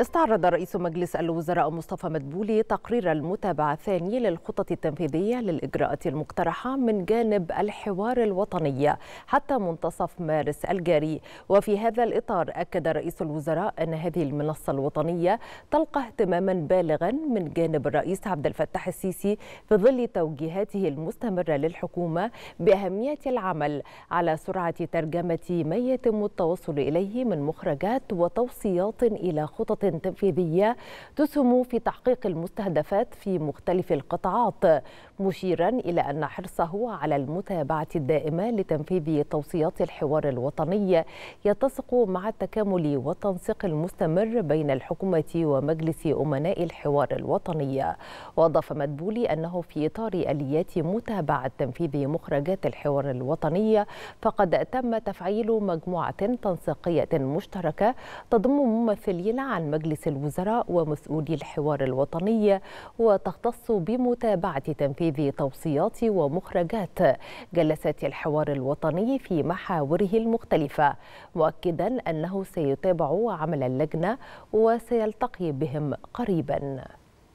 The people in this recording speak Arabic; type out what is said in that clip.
استعرض رئيس مجلس الوزراء مصطفى مدبولي تقرير المتابعة الثاني للخطط التنفيذية للإجراءات المقترحة من جانب الحوار الوطني حتى منتصف مارس الجاري وفي هذا الإطار أكد رئيس الوزراء أن هذه المنصة الوطنية تلقى اهتماما بالغا من جانب الرئيس عبد الفتاح السيسي في ظل توجيهاته المستمرة للحكومة بأهمية العمل على سرعة ترجمة ما يتم التوصل إليه من مخرجات وتوصيات إلى خطط تنفيذية تسهم في تحقيق المستهدفات في مختلف القطاعات مشيرا إلى أن حرصه على المتابعة الدائمة لتنفيذ توصيات الحوار الوطني يتسق مع التكامل والتنسيق المستمر بين الحكومة ومجلس أمناء الحوار الوطني وأضاف مدبولي أنه في إطار آليات متابعة تنفيذ مخرجات الحوار الوطني فقد تم تفعيل مجموعة تنسيقية مشتركة تضم ممثلين عن مجلس الوزراء ومسؤولي الحوار الوطني وتختص بمتابعة تنفيذ توصيات ومخرجات جلسات الحوار الوطني في محاوره المختلفة مؤكدا أنه سيتابع عمل اللجنة وسيلتقي بهم قريباً